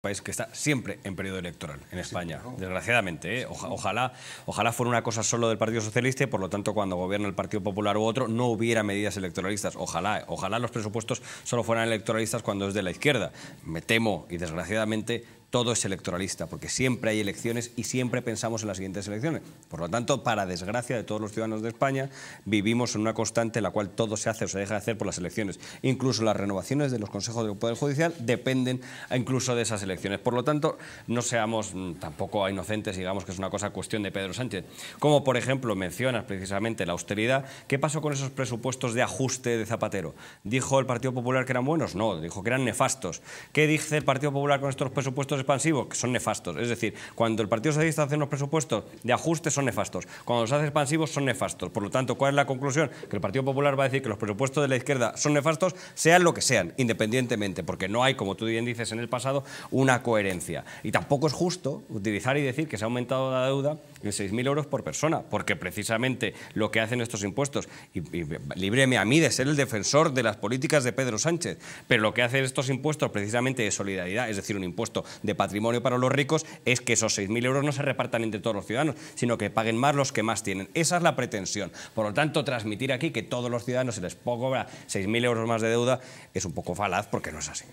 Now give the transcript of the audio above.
país que está siempre en periodo electoral en España, desgraciadamente. ¿eh? ojalá, ojalá fuera una cosa solo del Partido Socialista y por lo tanto cuando gobierna el Partido Popular u otro no hubiera medidas electoralistas. Ojalá, ojalá los presupuestos solo fueran electoralistas cuando es de la izquierda. Me temo y desgraciadamente todo es electoralista, porque siempre hay elecciones y siempre pensamos en las siguientes elecciones. Por lo tanto, para desgracia de todos los ciudadanos de España, vivimos en una constante en la cual todo se hace o se deja de hacer por las elecciones. Incluso las renovaciones de los consejos del Poder Judicial dependen incluso de esas elecciones. Por lo tanto, no seamos mm, tampoco inocentes, digamos que es una cosa cuestión de Pedro Sánchez. Como, por ejemplo, mencionas precisamente la austeridad, ¿qué pasó con esos presupuestos de ajuste de Zapatero? ¿Dijo el Partido Popular que eran buenos? No, dijo que eran nefastos. ¿Qué dice el Partido Popular con estos presupuestos expansivos, que son nefastos. Es decir, cuando el Partido Socialista hace unos presupuestos de ajuste, son nefastos. Cuando los hace expansivos, son nefastos. Por lo tanto, ¿cuál es la conclusión? Que el Partido Popular va a decir que los presupuestos de la izquierda son nefastos, sean lo que sean, independientemente, porque no hay, como tú bien dices en el pasado, una coherencia. Y tampoco es justo utilizar y decir que se ha aumentado la deuda en 6.000 euros por persona, porque precisamente lo que hacen estos impuestos, y, libreme a mí de ser el defensor de las políticas de Pedro Sánchez, pero lo que hacen estos impuestos precisamente de solidaridad, es decir, un impuesto de patrimonio para los ricos es que esos 6.000 euros no se repartan entre todos los ciudadanos, sino que paguen más los que más tienen. Esa es la pretensión. Por lo tanto, transmitir aquí que todos los ciudadanos se les cobra 6.000 euros más de deuda es un poco falaz porque no es así.